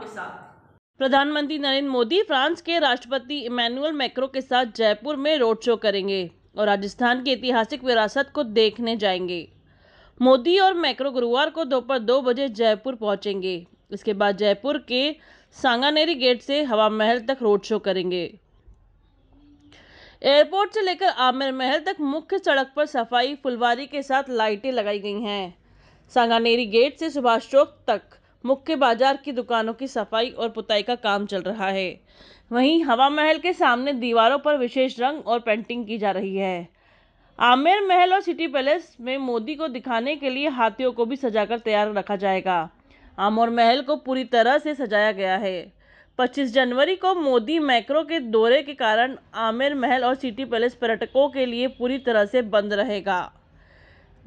आपके साथ प्रधानमंत्री नरेंद्र मोदी फ्रांस के राष्ट्रपति इमैनुअल मैक्रो के साथ जयपुर में रोड शो करेंगे और राजस्थान की ऐतिहासिक विरासत को देखने जाएंगे मोदी और मैक्रो गुरुवार को दोपहर दो बजे जयपुर पहुंचेंगे इसके बाद जयपुर के सांगानेरी गेट से हवा महल तक रोड शो करेंगे एयरपोर्ट से लेकर आमेर महल तक मुख्य सड़क पर सफाई फुलवारी के साथ लाइटें लगाई गई हैं सांगानेरी गेट से सुभाष चौक तक मुख्य बाजार की दुकानों की सफाई और पुताई का काम चल रहा है वहीं हवा महल के सामने दीवारों पर विशेष रंग और पेंटिंग की जा रही है आमेर महल और सिटी पैलेस में मोदी को दिखाने के लिए हाथियों को भी सजाकर तैयार रखा जाएगा आमोर महल को पूरी तरह से सजाया गया है 25 जनवरी को मोदी मैक्रो के दौरे के कारण आमेर महल और सिटी पैलेस पर्यटकों के लिए पूरी तरह से बंद रहेगा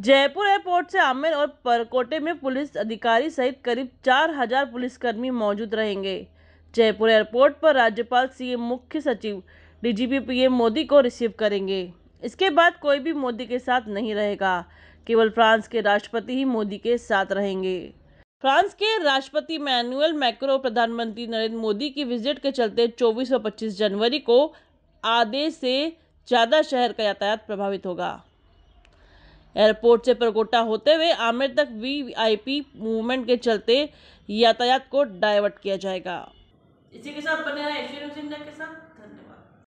जयपुर एयरपोर्ट से आमेर और परकोटे में पुलिस अधिकारी सहित करीब चार हजार पुलिसकर्मी मौजूद रहेंगे जयपुर एयरपोर्ट पर राज्यपाल सीएम मुख्य सचिव डीजीपी पीएम मोदी को रिसीव करेंगे इसके बाद कोई भी मोदी के साथ नहीं रहेगा केवल फ्रांस के राष्ट्रपति ही मोदी के साथ रहेंगे फ्रांस के राष्ट्रपति मैनुअल मैक्रो प्रधानमंत्री नरेंद्र मोदी की विजिट के चलते 24 और 25 जनवरी को आधे से ज़्यादा शहर का यातायात प्रभावित होगा एयरपोर्ट से परगोटा होते हुए आमेर तक वीआईपी मूवमेंट के चलते यातायात को डाइवर्ट किया जाएगा इसी के साथ बने रहे के साथ धन्यवाद